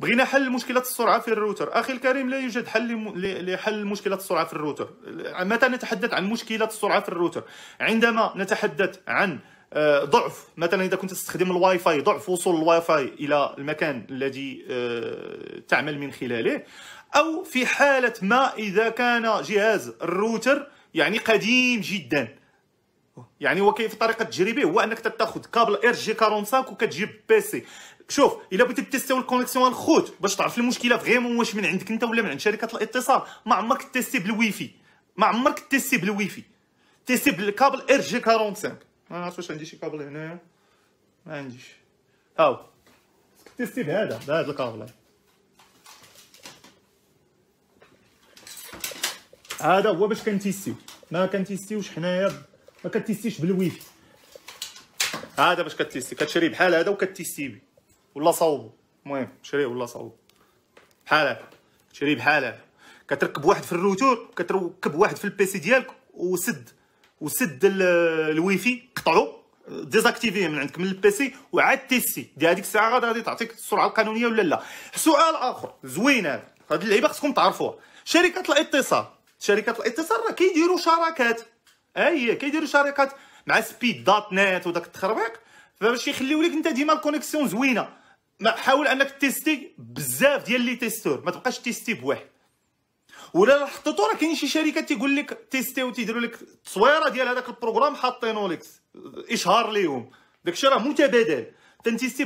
بغينا حل مشكله السرعه في الروتر اخي الكريم لا يوجد حل لحل مشكله السرعه في الروتر متى نتحدث عن مشكله السرعه في الروتر عندما نتحدث عن آه، ضعف مثلا اذا كنت تستخدم الواي فاي ضعف وصول الواي فاي الى المكان الذي آه، تعمل من خلاله او في حاله ما اذا كان جهاز الروتر يعني قديم جدا يعني وكيف طريقه تجريبه هو انك تاخذ كابل ار جي 45 وكتجيب بيسي شوف الا بغيتي تيستيو الكونيكسيون الخوت باش تعرف المشكله فريمون واش من عندك انت ولا من عند شركه الاتصال ما عمرك تيستي فاي ما عمرك تيستي فاي تيستي بالكابل ار جي 45 ما عرفتش واش عندي شي كابل هنا ما عنديش ها هو تيستي بهذا بهذا الكابل هذا هو باش كنتيستيو ما كنتيستيوش حنايا ما كتيستيش فاي هذا باش كتيستي كتشري بحال هذا وكتيستي بيه ولا صوبوا المهم شريه ولا صوب بحال شري بحال كتركب واحد في الروتور كتركب واحد في البيسي ديالك وسد وسد الويفي قطعو ديزاكتيفيه من عندك من البيسي وعاد تيسي دي هذيك الساعه غادي تعطيك السرعه القانونيه ولا لا سؤال اخر زوين هذا هاد اللعيبه خصكم تعرفوها شركه الاتصال شركات الاتصال راه كيديروا شراكات اي كيديروا شراكات مع سبيد دات نت وداك التخربيق فباش يخليو لك انت ديما الكونيكسيون زوينه ما حاول انك تيستي بزاف ديال لي تيستور ما تبقاش تيستي بواحد ولا لاحظتو راه كاين شي شركات تيقول لك تيستي وتيديروا لك التصويره ديال هذاك البروغرام حاطينو لك اشهار ليهم داكشي راه متبادل تنتيستي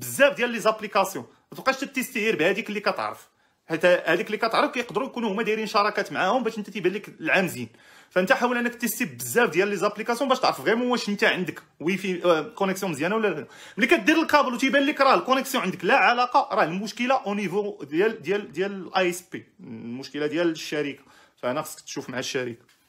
بزاف ديال لي زابليكاسيون ما تبقاش تيستي غير بهذيك اللي كتعرف حيت هذيك اللي كتعرف كيقدروا يكونوا هما دايرين شراكات معاهم باش انت تيبان لك العام زين فانت حاول انك تيستي بزاف ديال لي زابليكاسيون باش تعرف فريمون واش انت عندك واي في آه، كونيكسيون مزيانه ولا لا ملي كدير الكابل وتيبان لك راه الكونيكسيون عندك لا علاقه راه المشكله او نيفو ديال ديال ديال الاي اس بي المشكله ديال الشركه فانا خصك تشوف مع الشركه